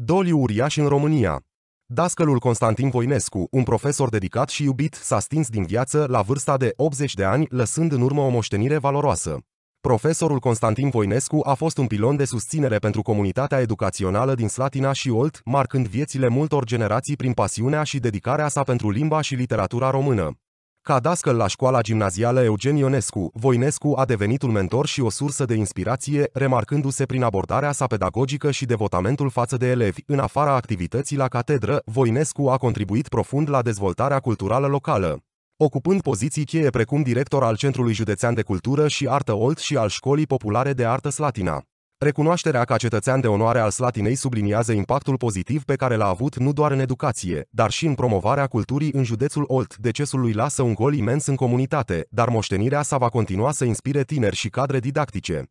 Doli uriași în România. Dascălul Constantin Voinescu, un profesor dedicat și iubit, s-a stins din viață la vârsta de 80 de ani, lăsând în urmă o moștenire valoroasă. Profesorul Constantin Voinescu a fost un pilon de susținere pentru comunitatea educațională din Slatina și Olt, marcând viețile multor generații prin pasiunea și dedicarea sa pentru limba și literatura română. Ca dascăl la școala gimnazială Eugen Ionescu, Voinescu a devenit un mentor și o sursă de inspirație, remarcându-se prin abordarea sa pedagogică și devotamentul față de elevi. În afara activității la catedră, Voinescu a contribuit profund la dezvoltarea culturală locală ocupând poziții cheie precum director al Centrului Județean de Cultură și Artă Olt și al Școlii Populare de Artă Slatina. Recunoașterea ca cetățean de onoare al Slatinei subliniază impactul pozitiv pe care l-a avut nu doar în educație, dar și în promovarea culturii în județul Olt. Decesul lui lasă un gol imens în comunitate, dar moștenirea sa va continua să inspire tineri și cadre didactice.